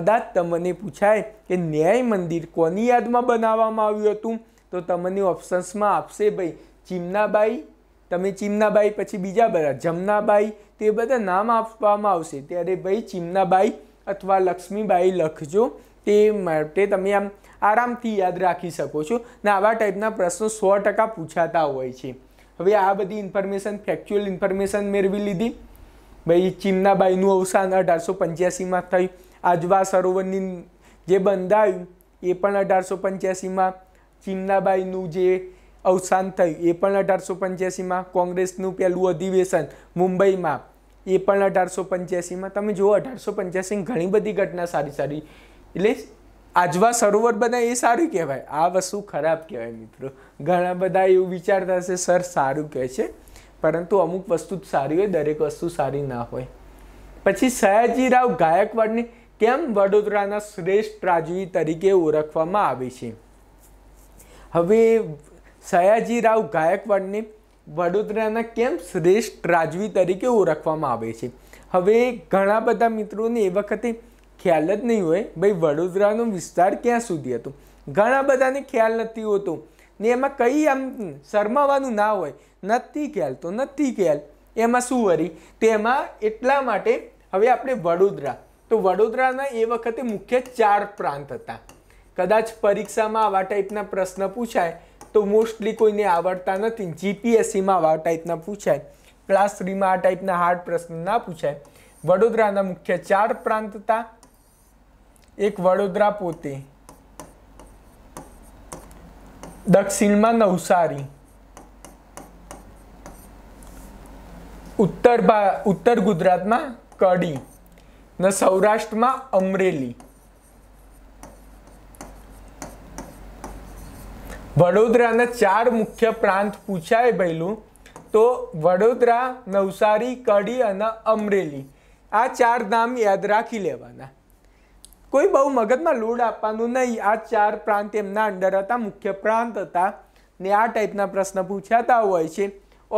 કદાચ તમને પૂછાય કે ન્યાય મંદિર કોની યાદમાં બનાવવામાં આવ્યું હતું તો તમને ઓપ્શન્સમાં આપશે ભાઈ ચીમનાબાઈ તમે ચીમનાબાઈ પછી બીજા બધા જમનાબાઈ તે બધા નામ આપવામાં આવશે ત્યારે ભાઈ ચીમનાબાઈ અથવા લક્ષ્મીબાઈ લખજો તે માટે તમે આમ આરામથી યાદ રાખી શકો છો ને આવા ટાઈપના પ્રશ્નો સો ટકા પૂછાતા હોય છે હવે આ બધી ઇન્ફોર્મેશન ફેક્ચ્યુઅલ ઇન્ફોર્મેશન મેળવી લીધી ભાઈ ચીમનાબાઈનું અવસાન અઢારસો પંચ્યાસીમાં થયું આજવા સરોવરની જે બંધાયું એ પણ અઢારસો પંચ્યાસીમાં ચિમનાબાઈનું જે અવસાન થયું એ પણ અઢારસો પંચ્યાસીમાં કોંગ્રેસનું પહેલું અધિવેશન મુંબઈમાં એ પણ અઢારસો પંચ્યાસીમાં તમે જુઓ અઢારસો પંચ્યાસી ઘણી બધી ઘટના સારી સારી એટલે આજવા સરોવર બધા એ સારું કહેવાય આ વસ્તુ ખરાબ કહેવાય મિત્રો ઘણા બધા એવું વિચારતા હશે સર સારું કહે છે પરંતુ અમુક વસ્તુ સારી હોય દરેક વસ્તુ સારી ના હોય પછી સયાજીરાવ ગાયકવાડની કેમ વડોદરાના શ્રેષ્ઠ રાજવી તરીકે ઓળખવામાં આવે છે હવે સયાજીરાવ ગાયકવાડને વડોદરાના કેમ શ્રેષ્ઠ રાજવી તરીકે ઓળખવામાં આવે છે હવે ઘણા બધા મિત્રોને એ વખતે ખ્યાલ જ નહીં હોય ભાઈ વડોદરાનો વિસ્તાર ક્યાં સુધી હતો ઘણા બધાને ખ્યાલ નથી હોતો ને એમાં કંઈ આમ શરમાવાનું ના હોય નથી ખ્યાલ તો નથી ખ્યાલ એમાં શું વરી તેમાં એટલા માટે હવે આપણે વડોદરા તો વડોદરાના એ વખતે મુખ્ય ચાર પ્રાંત હતા કદાચ પરીક્ષામાં આવા ટાઈપના પ્રશ્ન પૂછાય તો મોસ્ટલી કોઈને આવડતા નથી જીપીએસસીમાં આવા ટાઈપના પૂછાય ક્લાસ થ્રીમાં આ ટાઈપના હાર્ડ પ્રશ્ન ના પૂછાય વડોદરાના મુખ્ય ચાર પ્રાંત હતા એક વડોદરા પોતે દક્ષિણમાં નવસારી ઉત્તર ઉત્તર ગુજરાતમાં કડી ને સૌરાષ્ટ્રમાં અમરેલી વડોદરાના ચાર મુખ્ય પ્રાંત પૂછાય ભયેલું તો વડોદરા નવસારી કડી અને અમરેલી આ ચાર નામ યાદ રાખી લેવાના કોઈ બહુ મગજમાં લોડ આપવાનું નહીં આ ચાર પ્રાંત એમના અંડર હતા મુખ્ય પ્રાંત હતા ને આ ટાઈપના પ્રશ્ન પૂછાતા હોય છે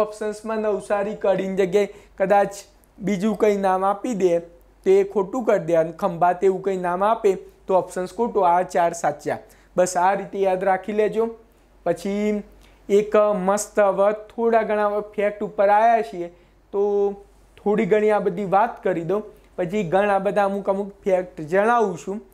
ઓપ્શન્સમાં નવસારી કડીની જગ્યાએ કદાચ બીજું કંઈ નામ આપી દે તે ખોટું કરી દે અને ખંભા તેવું કંઈ નામ આપે તો ઓપ્શન્સ ખોટો આ ચાર સાચા બસ આ રીતે યાદ રાખી લેજો પછી એક મસ્ત હવે થોડા ઘણા ફેક્ટ ઉપર આવ્યા છીએ તો થોડી ઘણી આ બધી વાત કરી દઉં પછી ઘણા બધા અમુક અમુક ફેક્ટ જણાવું છું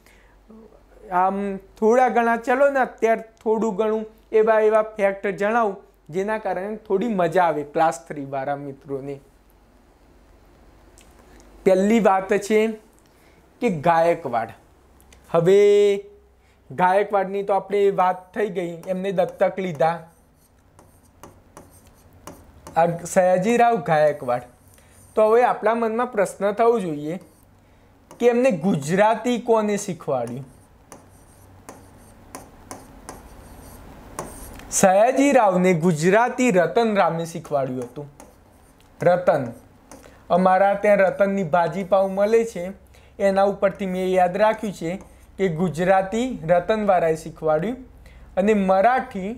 આમ થોડા ઘણા ચલો ને અત્યારે થોડું ઘણું એવા એવા ફેક્ટ જણાવું જેના કારણે થોડી મજા આવે ક્લાસ થ્રી વાળા મિત્રોને પહેલી વાત છે કે ગાયકવાડ હવે ગાયકવાડની તો આપણે વાત થઈ ગઈ એમને દત્તક લીધા આ સયાજીરાવ ગાયકવાડ તો હવે આપણા મનમાં પ્રશ્ન થવો જોઈએ કે એમને ગુજરાતી કોને શીખવાડ્યું સયાજીરાવને ગુજરાતી રતન રતનરામે શીખવાડ્યું હતું રતન અમારા ત્યાં રતનની ભાજી મળે છે એના ઉપરથી મેં યાદ રાખ્યું છે કે ગુજરાતી રતનવાળાએ શીખવાડ્યું અને મરાઠી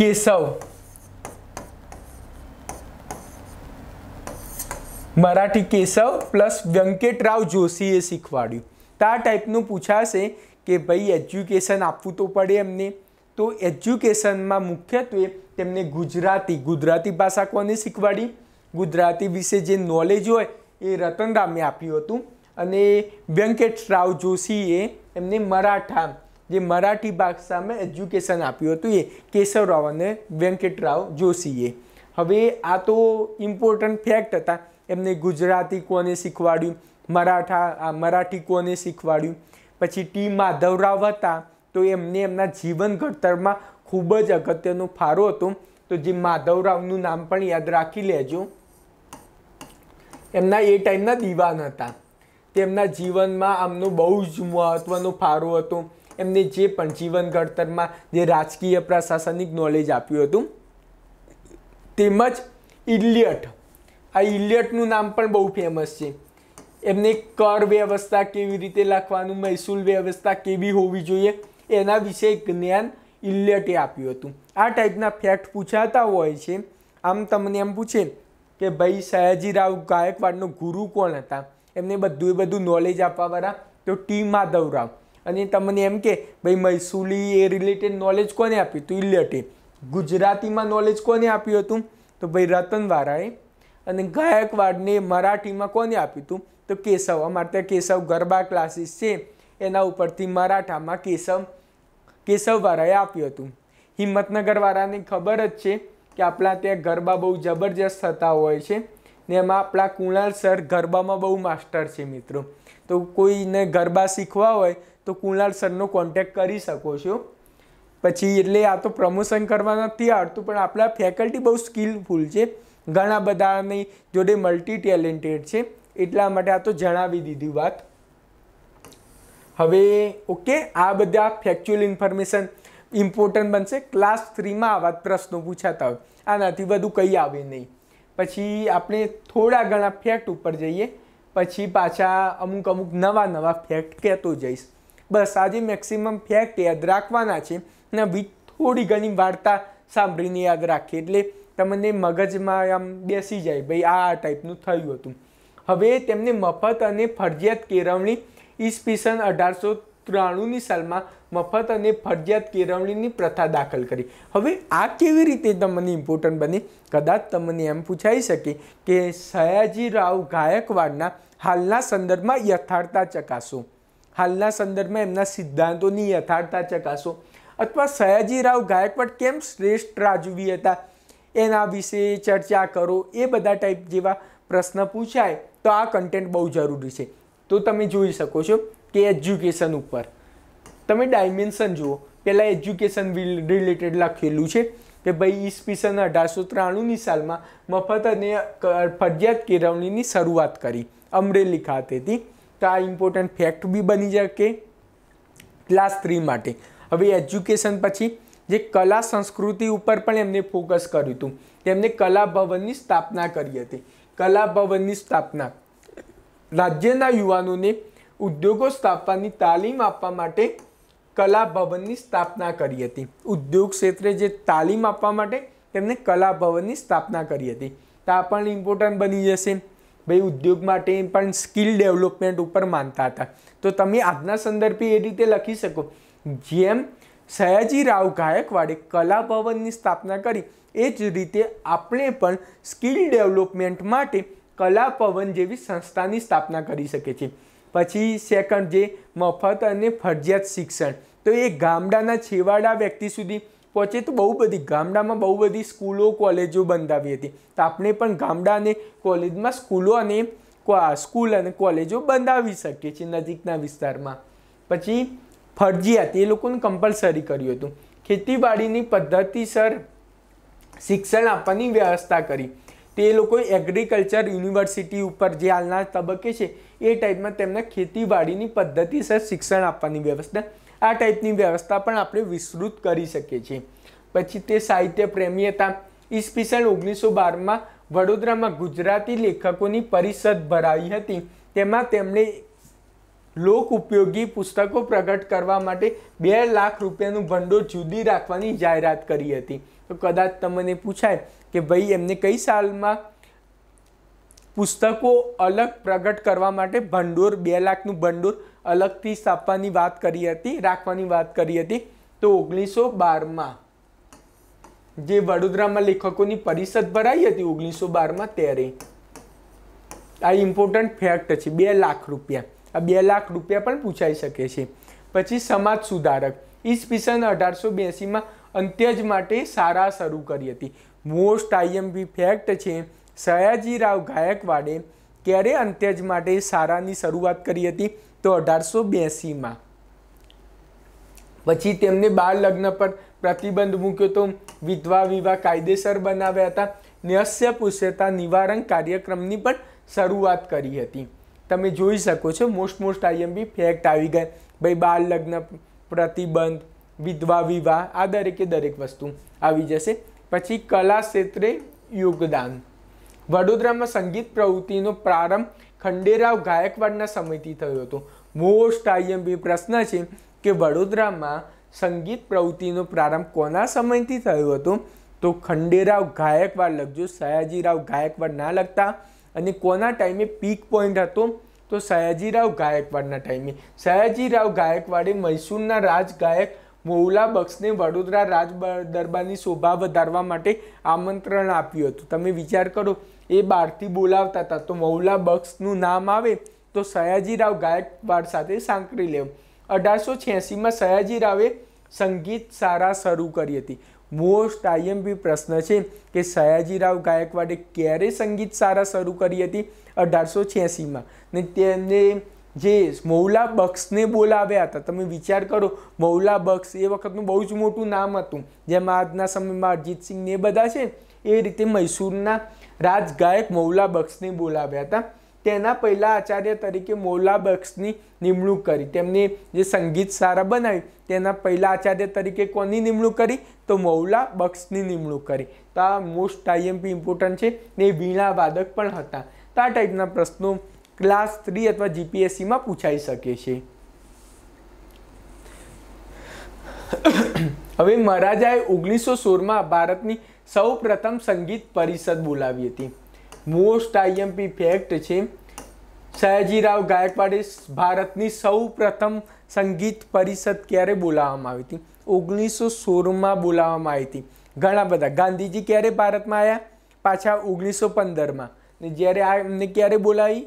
કેશવ મરાઠી કેશવ પ્લસ વ્યંકેટરાવ જોશીએ શીખવાડ્યું તો આ ટાઈપનું પૂછાશે કે ભાઈ એજ્યુકેશન આપવું તો પડે એમને તો એજ્યુકેશનમાં મુખ્યત્વે તેમને ગુજરાતી ગુજરાતી ભાષા કોને શીખવાડી ગુજરાતી વિશે જે નોલેજ હોય એ રતનરામે આપ્યું હતું અને વ્યંકટરાવ જોશીએ એમને મરાઠા જે મરાઠી ભાષામાં એજ્યુકેશન આપ્યું હતું એ કેશવરાવ અને વ્યંકટરાવ જોશીએ હવે આ તો ઇમ્પોર્ટન્ટ ફેક્ટ હતા એમને ગુજરાતી કોને શીખવાડ્યું મરાઠા આ મરાઠી કોને શીખવાડ્યું પછી ટી માધવરાવ હતા તો એમને એમના જીવન ઘડતરમાં ખૂબ જ અગત્યનું ફાળો હતું તો જે માધવરાવનું નામ પણ યાદ રાખી લેજો એમના એ ટાઈમના દિવાન હતા તેમના જીવનમાં આમનું બહુ જ મહત્ત્વનો ફાળો હતો એમને જે પણ જીવન ઘડતરમાં જે રાજકીય પ્રશાસનિક નોલેજ આપ્યું હતું તેમજ ઇલિયટ આ ઇલિયટનું નામ પણ બહુ ફેમસ છે એમને કર વ્યવસ્થા કેવી રીતે લખવાનું મહેસૂલ વ્યવસ્થા કેવી હોવી જોઈએ એના વિશે જ્ઞાન ઇલ્લટે આપ્યું હતું આ ટાઈપના ફેક્ટ પૂછાતા હોય છે આમ તમને એમ પૂછે કે ભાઈ સયાજીરાવ ગાયકવાડનો ગુરુ કોણ હતા એમને બધું બધું નોલેજ આપવાવાળા તો ટી માધવરાવ અને તમને એમ કે ભાઈ મૈસુલી એ રિલેટેડ નોલેજ કોને આપ્યું હતું ઇલેટે ગુજરાતીમાં નોલેજ કોને આપ્યું હતું તો ભાઈ રતનવાળાએ અને ગાયકવાડને મરાઠીમાં કોને આપ્યું હતું તો કેશવ અમારે ત્યાં કેશવ ગરબા ક્લાસીસ છે એના ઉપરથી મરાઠામાં કેશવ કેશવવાળાએ આપ્યું હતું હિંમતનગરવાળાને ખબર જ છે કે આપણા ત્યાં ગરબા બહુ જબરજસ્ત થતા હોય છે ને એમાં આપણા કુણાલ સર ગરબામાં બહુ માસ્ટર છે મિત્રો તો કોઈને ગરબા શીખવા હોય તો કુણાલ સરનો કોન્ટેક કરી શકો છો પછી એટલે આ તો પ્રમોશન કરવા નથી આવડતું પણ આપણા ફેકલ્ટી બહુ સ્કિલફુલ છે ઘણા બધાની જોડે મલ્ટી ટેલેન્ટેડ છે એટલા માટે આ તો જણાવી દીધી વાત હવે ઓકે આ બધા ફેક્ચ્યુઅલ ઇન્ફોર્મેશન ઇમ્પોર્ટન્ટ બનશે ક્લાસ થ્રીમાં આવા પ્રશ્નો પૂછાતા હોય આનાથી વધુ કંઈ આવે નહીં પછી આપણે થોડા ઘણા ફેક્ટ ઉપર જઈએ પછી પાછા અમુક અમુક નવા નવા ફેક્ટ કહેતો જઈશ બસ આજે મેક્સિમમ ફેક્ટ યાદ રાખવાના છે ને બી થોડી ઘણી વાર્તા સાંભળીને યાદ રાખીએ એટલે તમને મગજમાં આમ બેસી જાય ભાઈ આ ટાઈપનું થયું હતું હવે તેમને મફત અને ફરજિયાત કેળવણી ઈસવીસન અઢારસો ત્રાણુંની સાલમાં મફત અને ફરજિયાત કેળવણીની પ્રથા દાખલ કરી હવે આ કેવી રીતે તમને ઇમ્પોર્ટન્ટ બની કદાચ તમને એમ પૂછાઈ શકે કે સયાજીરાવ ગાયકવાડના હાલના સંદર્ભમાં યથાર્થતા ચકાસો હાલના સંદર્ભમાં એમના સિદ્ધાંતોની યથાર્થતા ચકાસો અથવા સયાજીરાવ ગાયકવાડ કેમ શ્રેષ્ઠ રાજવી હતા એના વિશે ચર્ચા કરો એ બધા ટાઈપ જેવા પ્રશ્ન પૂછાય તો આ કન્ટેન્ટ બહુ જરૂરી છે તો તમે જોઈ શકો છો કે એજ્યુકેશન ઉપર તમે ડાયમેન્શન જુઓ પહેલાં એજ્યુકેશન રિલેટેડ લખેલું છે કે ભાઈ ઈસવીસન અઢારસો ત્રાણુંની સાલમાં મફત અને ફરજિયાત કેળવણીની શરૂઆત કરી અમરેલી ખાતેથી તો આ ઇમ્પોર્ટન્ટ ફેક્ટ બી બની શકે ક્લાસ થ્રી માટે હવે એજ્યુકેશન પછી જે કલા સંસ્કૃતિ ઉપર પણ એમને ફોકસ કર્યું હતું તેમણે કલા ભવનની સ્થાપના કરી હતી કલા ભવનની સ્થાપના રાજ્યના યુવાનોને ઉદ્યોગો સ્થાપવાની તાલીમ આપવા માટે કલા ભવનની સ્થાપના કરી હતી ઉદ્યોગ ક્ષેત્રે જે તાલીમ આપવા માટે તેમને કલા ભવનની સ્થાપના કરી હતી તો આ પણ ઇમ્પોર્ટન્ટ બની જશે ભાઈ ઉદ્યોગ માટે પણ સ્કિલ ડેવલપમેન્ટ ઉપર માનતા હતા તો તમે આજના સંદર્ભે એ રીતે લખી શકો જેમ સયાજી રાવ ગાયકવાડે કલા ભવનની સ્થાપના કરી એ જ રીતે આપણે પણ સ્કિલ ડેવલપમેન્ટ માટે કલા પવન જેવી સંસ્થાની સ્થાપના કરી શકે છે પછી સેકન્ડ જે મફત અને ફરજિયાત શિક્ષણ તો એ ગામડાના છેવાડા વ્યક્તિ સુધી પહોંચે તો બહુ બધી ગામડામાં બહુ બધી સ્કૂલો કોલેજો બંધાવી હતી તો આપણે પણ ગામડા અને કોલેજમાં સ્કૂલો અને સ્કૂલ અને કોલેજો બંધાવી શકીએ છીએ નજીકના વિસ્તારમાં પછી ફરજિયાત એ લોકોને કમ્પલસરી કર્યું હતું ખેતીવાડીની પદ્ધતિસર શિક્ષણ આપવાની વ્યવસ્થા કરી તે લોકોએ એગ્રીકલ્ચર યુનિવર્સિટી ઉપર જે હાલના તબક્કે છે એ ટાઈપમાં તેમને ખેતીવાડીની પદ્ધતિસર શિક્ષણ આપવાની વ્યવસ્થા આ ટાઈપની વ્યવસ્થા પણ આપણે વિસ્તૃત કરી શકીએ છીએ પછી તે સાહિત્ય પ્રેમી હતા ઈસવીસન ઓગણીસો બારમાં વડોદરામાં ગુજરાતી લેખકોની પરિષદ ભરાઈ હતી તેમાં તેમણે લોક ઉપયોગી પુસ્તકો પ્રગટ કરવા માટે બે લાખ રૂપિયાનું ભંડોળ જુદી રાખવાની જાહેરાત કરી હતી તો કદાચ તમને પૂછાય કે ભાઈ એમને કઈ સાલમાં પુસ્તકો અલગ પ્રગટ કરવા માટે ભંડોળ બે લાખનું ભંડોર અલગથી સ્થાપવાની વાત કરી હતી રાખવાની વાત કરી હતી તો ઓગણીસો બારમાં જે વડોદરામાં લેખકોની પરિષદ ભરાઈ હતી ઓગણીસો બારમાં ત્યારે આ ઇમ્પોર્ટન્ટ ફેક્ટ છે બે લાખ રૂપિયા આ બે લાખ રૂપિયા પણ પૂછાઈ શકે છે પછી સમાજ સુધારક ઈસ્વીસન અઢારસો બ્યાસીમાં અંત્યજ માટે સારા શરૂ કરી હતી મોસ્ટ આઈએમપી ફેક્ટ છે સયાજીરાવ ગાયકવાડે ક્યારે અંત્યજ માટે સારાની શરૂઆત કરી હતી તો અઢારસો બ્યાસીમાં પછી તેમને બાળ લગ્ન પર પ્રતિબંધ મૂક્યો તો વિધવા વિવાહ કાયદેસર બનાવ્યા હતા ન્યસ્ય પુષ્યતા નિવારણ કાર્યક્રમની પણ શરૂઆત કરી હતી તમે જોઈ શકો છો મોસ્ટ મોસ્ટ આઈએમબી ફેક્ટ આવી ગયા ભાઈ બાળ લગ્ન પ્રતિબંધ વિધવા વિવાહ આ દરેકે દરેક વસ્તુ આવી જશે પછી કલા ક્ષેત્રે યોગદાન વડોદરામાં સંગીત પ્રવૃત્તિનો પ્રારંભ ખંડેરાવ ગાયકવાડના સમયથી થયો હતો મોસ્ટ આઈએમપી પ્રશ્ન છે કે વડોદરામાં સંગીત પ્રવૃત્તિનો પ્રારંભ કોના સમયથી થયો હતો તો ખંડેરાવ ગાયકવાડ લખજો સયાજીરાવ ગાયકવાડ ના લખતા અને કોના ટાઈમે પીક પોઈન્ટ હતો તો સયાજીરાવ ગાયકવાડના ટાઈમે સયાજીરાવ ગાયકવાડે મૈસૂરના રાજ ગાયક મોહુલા બક્ષને વડોદરા રાજ દરબારની શોભા વધારવા માટે આમંત્રણ આપ્યું હતું તમે વિચાર કરો એ બહારથી બોલાવતા હતા તો મોહુલા બક્ષનું નામ આવે તો સયાજીરાવ ગાયકવાડ સાથે સાંકળી લેવું અઢારસો છ્યાસીમાં સયાજીરાવે સંગીત સારા શરૂ કરી હતી મોસ્ટ આઈએમપી પ્રશ્ન છે કે સયાજીરાવ ગાયકવાડે ક્યારે સંગીત સારા શરૂ કરી હતી અઢારસો છ્યાસીમાં ને તેને જે મૌલા બક્ષને બોલાવ્યા હતા તમે વિચાર કરો મૌલા બક્ષ એ વખતનું બહુ જ મોટું નામ હતું જેમાં આજના સમયમાં અરજીતસિંહ ને બધા છે એ રીતે મૈસૂરના રાજગાયક મૌલા બક્ષને બોલાવ્યા હતા તેના પહેલાં આચાર્ય તરીકે મૌલા બક્ષની નિમણૂક કરી તેમને જે સંગીત સારા બનાવી તેના પહેલાં આચાર્ય તરીકે કોની નિમણૂક કરી તો મૌલા બક્ષની નિમણૂક કરી તો આ મોસ્ટ આઈએમપી ઇમ્પોર્ટન્ટ છે ને વીણા વાદક પણ હતા તો આ ટાઈપના પ્રશ્નો ક્લાસ થ્રી અથવા જીપીએસસીમાં પૂછાઈ શકે છે હવે મહારાજાએ ઓગણીસો સોળમાં ભારતની સૌ પ્રથમ સંગીત પરિષદ બોલાવી હતી મોસ્ટ આઈએમપી ફેક્ટ છે સયાજીરાવ ગાયકવાડે ભારતની સૌ પ્રથમ સંગીત પરિષદ ક્યારે બોલાવવામાં આવી હતી ઓગણીસો સોળમાં બોલાવવામાં આવી હતી ઘણા બધા ગાંધીજી ક્યારે ભારતમાં આવ્યા પાછા ઓગણીસો પંદરમાં ને જ્યારે આ એમને ક્યારે બોલાવી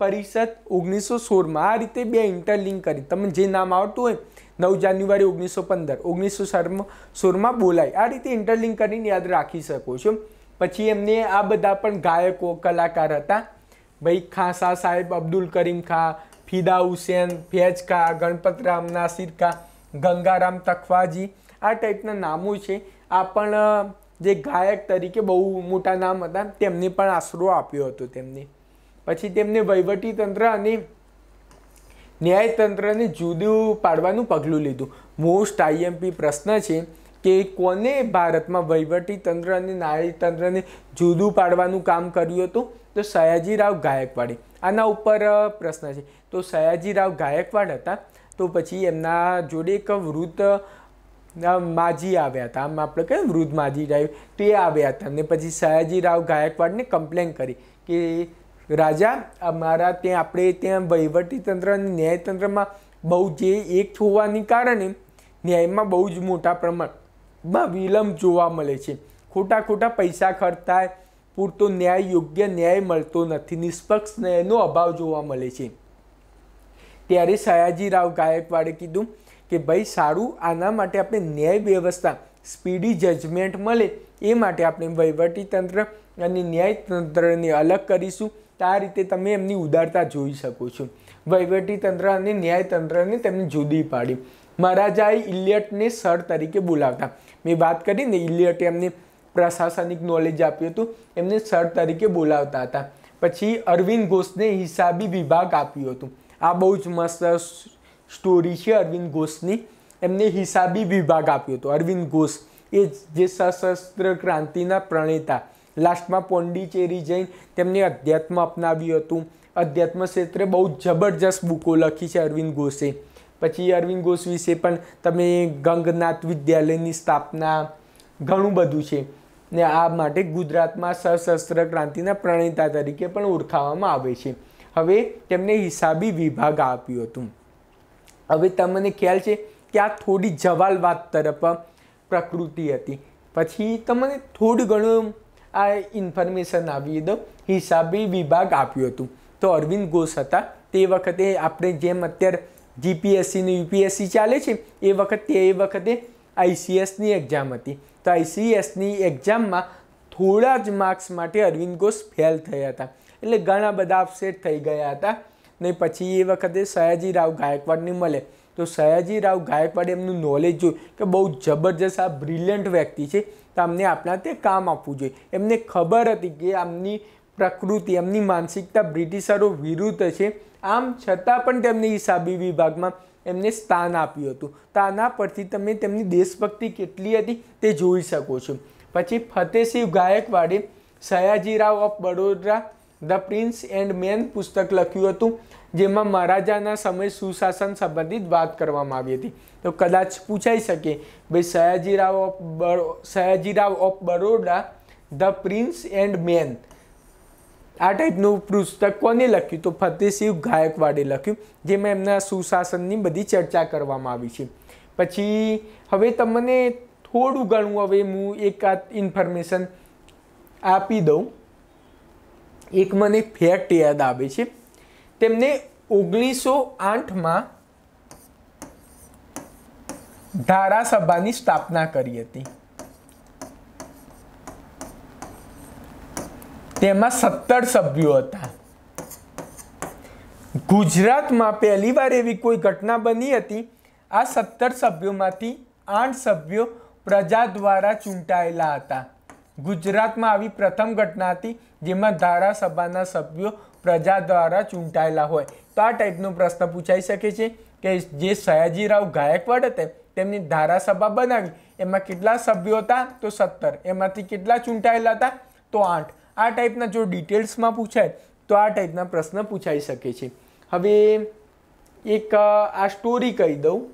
પરિષદ ઓગણીસો સોળમાં આ રીતે બે ઇન્ટરલિંક કરી તમને જે નામ આવતું હોય નવ જાન્યુઆરી ઓગણીસો પંદર ઓગણીસો સોળમાં બોલાય આ રીતે ઇન્ટરલિંક કરીને યાદ રાખી શકો છો પછી એમને આ બધા પણ ગાયકો કલાકાર હતા ભાઈ ખાસા સાહેબ અબ્દુલ કરીમ ખા ફિદા હુસેન ફેજ ખા ગણપતરામ નાસિર ખા ગંગારામ તખવાજી આ ટાઈપના નામો છે આ પણ જે ગાયક તરીકે બહુ મોટા નામ હતા તેમને પણ આશરો આપ્યો હતો તેમને પછી તેમને વહીવટીતંત્ર અને ન્યાયતંત્રને જુદું પાડવાનું પગલું લીધું મોસ્ટ આઈએમપી પ્રશ્ન છે કે કોને ભારતમાં વહીવટીતંત્ર અને ન્યાયતંત્રને જુદું પાડવાનું કામ કર્યું હતું તો સયાજીરાવ ગાયકવાડે આના ઉપર પ્રશ્ન છે તો સયાજીરાવ ગાયકવાડ હતા તો પછી એમના જોડે એક વૃદ્ધ માજી આવ્યા હતા આમ આપણે કહીએ વૃદ્ધ માજી ટાઈપ તે આવ્યા હતા ને પછી સયાજીરાવ ગાયકવાડને કમ્પ્લેન કરી કે રાજા અમારા ત્યાં આપણે ત્યાં વહીવટીતંત્ર અને ન્યાયતંત્રમાં બહુ જે એક હોવાને કારણે ન્યાયમાં બહુ જ મોટા પ્રમાણમાં વિલંબ જોવા મળે છે ખોટા ખોટા પૈસા ખર્ચાય પૂરતો ન્યાય યોગ્ય ન્યાય મળતો નથી નિષ્પક્ષ ન્યાયનો અભાવ જોવા મળે છે ત્યારે સયાજીરાવ ગાયકવાડે કીધું કે ભાઈ સારું આના માટે આપણે ન્યાય વ્યવસ્થા સ્પીડી જજમેન્ટ મળે એ માટે આપણે વહીવટીતંત્ર અને ન્યાયતંત્રને અલગ કરીશું તો આ રીતે તમે એમની ઉદારતા જોઈ શકો છો વહીવટીતંત્ર અને ન્યાયતંત્રને તેમને જુદી પાડી મહારાજાએ ઇલિયટને સર તરીકે બોલાવતા મેં વાત કરી ને ઇલિયટે એમને પ્રશાસનિક નોલેજ આપ્યું હતું એમને સર તરીકે બોલાવતા હતા પછી અરવિંદ ઘોષને હિસાબી વિભાગ આપ્યું હતું આ બહુ જ મસ્ત સ્ટોરી છે અરવિંદ ઘોષની એમને હિસાબી વિભાગ આપ્યો હતો અરવિંદ ઘોષ એ જે સશસ્ત્ર ક્રાંતિના પ્રણેતા લાસ્ટમાં પોંડિચેરી જઈને તેમને અધ્યાત્મ અપનાવ્યું હતું અધ્યાત્મ ક્ષેત્રે બહુ જબરજસ્ત બુકો લખી છે અરવિંદ ઘોષે પછી અરવિંદ ઘોષ વિશે પણ તમે ગંગનાથ વિદ્યાલયની સ્થાપના ઘણું બધું છે ને આ માટે ગુજરાતમાં સશસ્ત્ર ક્રાંતિના પ્રણેતા તરીકે પણ ઓળખાવામાં આવે છે હવે તેમને હિસાબી વિભાગ આપ્યું હતું હવે તમને ખ્યાલ છે કે આ થોડી જવાલવાદ તરફ પ્રકૃતિ હતી પછી તમને થોડું ઘણું આ ઇન્ફોર્મેશન આવી તો હિસાબી વિભાગ આપ્યું હતું તો અરવિંદ ઘોષ હતા તે વખતે આપણે જેમ અત્યારે જીપીએસસીની યુપીએસસી ચાલે છે એ વખતે એ વખતે આઈસીએસની એક્ઝામ હતી તો આઈસીએસની એક્ઝામમાં થોડા જ માર્ક્સ માટે અરવિંદ ઘોષ ફેલ થયા હતા એટલે ઘણા બધા અપસેટ થઈ ગયા હતા ને પછી એ વખતે સયાજીરાવ ગાયકવાડને મળે તો સયાજી રાવ ગાયકવાડે એમનું નોલેજ જોયું કે બહુ જબરજસ્ત આ બ્રિલિયન્ટ વ્યક્તિ છે તો આમને આપણા તે કામ આપવું જોઈએ એમને ખબર હતી કે આમની પ્રકૃતિ એમની માનસિકતા બ્રિટિશરો વિરુદ્ધ છે આમ છતાં પણ તેમને હિસાબી વિભાગમાં એમને સ્થાન આપ્યું હતું તો આના પરથી તમે તેમની દેશભક્તિ કેટલી હતી તે જોઈ શકો છો પછી ફતેહસિંહ ગાયકવાડે Sayajirao of Badodara the prince and man પુસ્તક લખ્યું હતું જેમાં મહારાજાના સમય સુશાસન સંબંધિત વાત કરવામાં આવી હતી તો કદાચ પૂછાઈ શકે ભાઈ સયાજીરાવ ઓફ બરો Sayajirao of Baroda the prince and man આ ટાઈપનું પુસ્તક કોને લખ્યું તો ફતેહસિંહ ગાયકવાડે લખ્યું જેમાં એમના સુશાસનની બધી ચર્ચા કરવામાં આવી છે પછી હવે તમને થોડું ઘણું હવે હું એક આ ઇન્ફોર્મેશન આપી દઉં એક મને ફેક્ટ યાદ આવે છે તેમને ઓગણીસો આઠમાં ધારાસભાની સ્થાપના કરી હતી તેમાં સત્તર સભ્યો હતા ગુજરાતમાં પહેલીવાર એવી કોઈ ઘટના બની હતી આ સત્તર સભ્યોમાંથી આઠ સભ્યો પ્રજા દ્વારા ચૂંટાયેલા હતા ગુજરાતમાં આવી પ્રથમ ઘટના હતી જેમાં ધારાસભાના સભ્યો પ્રજા દ્વારા ચૂંટાયેલા હોય તો આ ટાઈપનો પ્રશ્ન પૂછાઈ શકે છે કે જે સયાજીરાવ ગાયકવાડ હતા તેમની ધારાસભા બનાવી એમાં કેટલા સભ્યો હતા તો સત્તર એમાંથી કેટલા ચૂંટાયેલા હતા તો આઠ આ ટાઈપના જો ડિટેલ્સમાં પૂછાય તો આ ટાઈપના પ્રશ્ન પૂછાઈ શકે છે હવે એક આ સ્ટોરી કહી દઉં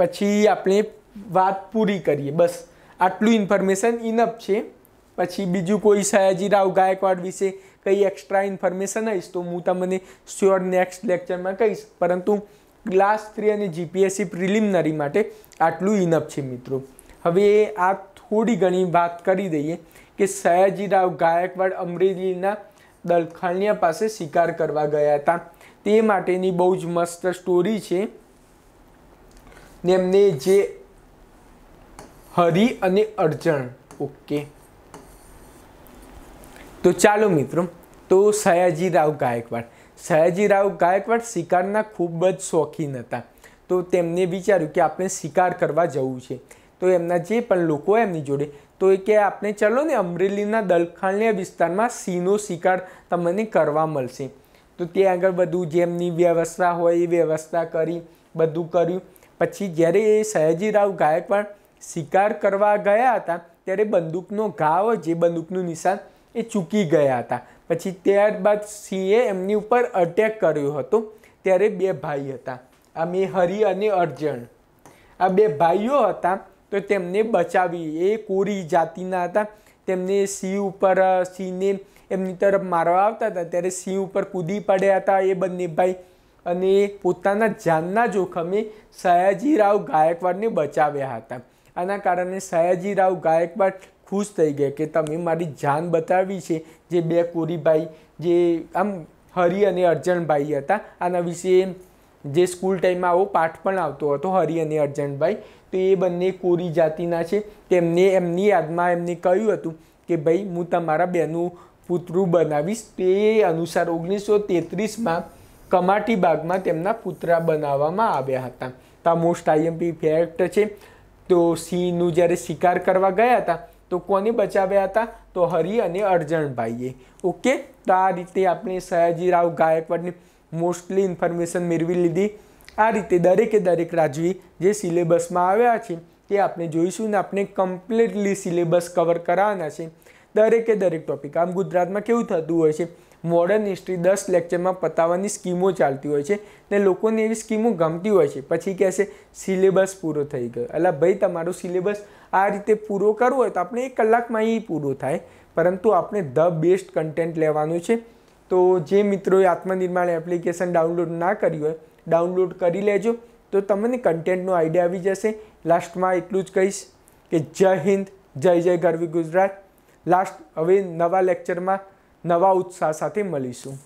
પછી આપણે વાત પૂરી કરીએ બસ આટલું ઇન્ફોર્મેશન ઇનફ છે પછી બીજું કોઈ સયાજીરાવ ગાયકવાડ વિશે કંઈ એક્સ્ટ્રા ઇન્ફોર્મેશન આવીશ તો હું તમને શ્યોર નેક્સ્ટ લેક્ચરમાં કહીશ પરંતુ ક્લાસ થ્રી અને જીપીએસસી પ્રિલિમનરી માટે આટલું ઇનફ છે મિત્રો હવે આ થોડી ઘણી વાત કરી દઈએ કે સયાજીરાવ ગાયકવાડ અમરેલીના દલખાણિયા પાસે શિકાર કરવા ગયા હતા તે માટેની બહુ જ મસ્ત સ્ટોરી છે ને એમને જે હરિ અને અર્જણ ઓકે તો ચાલો મિત્રો તો સયાજી રાવ ગાયકવાડ સયાજી રાવ ગાયકવાડ શિકારના ખૂબ જ શોખીન હતા તો તેમને વિચાર્યું કે આપણે શિકાર કરવા જવું છે તો એમના જે પણ લોકો એમની જોડે તો એ કે આપણે ચલો ને અમરેલીના દલખાણિયા વિસ્તારમાં સિંહનો શિકાર તમને કરવા મળશે તો ત્યાં આગળ બધું જેમની વ્યવસ્થા હોય એ વ્યવસ્થા કરી બધું કર્યું પછી જ્યારે એ સયાજીરાવ ગાયકવાડ શિકાર કરવા ગયા હતા ત્યારે બંદૂકનો ઘાવ જે બંદૂકનું નિશાન એ ચૂકી ગયા હતા પછી ત્યારબાદ સિંહે એમની ઉપર અટેક કર્યો હતો ત્યારે બે ભાઈ હતા આ મેં હરિ અને અર્જણ આ બે ભાઈઓ હતા તો તેમને બચાવી એ કોરી જાતિના હતા તેમને સિંહ ઉપર સિંહને એમની તરફ મારવા આવતા હતા ત્યારે સિંહ ઉપર કૂદી પડ્યા હતા એ બંને ભાઈ અને પોતાના જાનના જોખમે સયાજીરાવ ગાયકવાડને બચાવ્યા હતા આના કારણે સયાજીરાવ ગાયકવાડ ખુશ થઈ ગયા કે તમે મારી જાન બતાવી છે જે બે કોરીભાઈ જે આમ હરિ અને અર્જનભાઈ હતા આના વિશે જે સ્કૂલ ટાઈમમાં આવો પાઠ પણ આવતો હતો હરિ અને અર્જનભાઈ તો એ બંને કોરી જાતિના છે તેમને એમની યાદમાં એમને કહ્યું હતું કે ભાઈ હું તમારા બેનું પુત્રું બનાવીશ તે અનુસાર ઓગણીસો તેત્રીસમાં કમાટી બાગમાં તેમના પુતરા બનાવવામાં આવ્યા હતા તો આ મોસ્ટ આઈએમપી ફેક્ટ છે તો સિંહનું જ્યારે શિકાર કરવા ગયા હતા તો કોને બચાવ્યા હતા તો હરિ અને અર્જણભાઈએ ઓકે તો આ રીતે આપણે સયાજીરાવ ગાયકવાડની મોસ્ટલી ઇન્ફોર્મેશન મેળવી લીધી આ રીતે દરેકે દરેક રાજવી જે સિલેબસમાં આવ્યા છે તે આપણે જોઈશું ને આપણે કમ્પ્લીટલી સિલેબસ કવર કરાવવાના છે દરેકે દરેક ટોપિક આમ ગુજરાતમાં કેવું થતું હોય છે મોડર્ન હિસ્ટ્રી દસ લેક્ચરમાં પતાવવાની સ્કીમો ચાલતી હોય છે ને લોકોને એવી સ્કીમો ગમતી હોય છે પછી કહેશે સિલેબસ પૂરો થઈ ગયો એટલે ભાઈ તમારો સિલેબસ આ રીતે પૂરો કરવો હોય તો આપણે એક કલાકમાં એ પૂરો થાય પરંતુ આપણે ધ બેસ્ટ કન્ટેન્ટ લેવાનું છે તો જે મિત્રોએ આત્મનિર્માણ એપ્લિકેશન ડાઉનલોડ ના કરી હોય ડાઉનલોડ કરી લેજો તો તમને કન્ટેન્ટનો આઈડિયા આવી જશે લાસ્ટમાં એટલું જ કહીશ કે જય હિન્દ જય જય ગરવી ગુજરાત લાસ્ટ હવે નવા લેક્ચરમાં નવા ઉત્સાહ સાથે મળીશું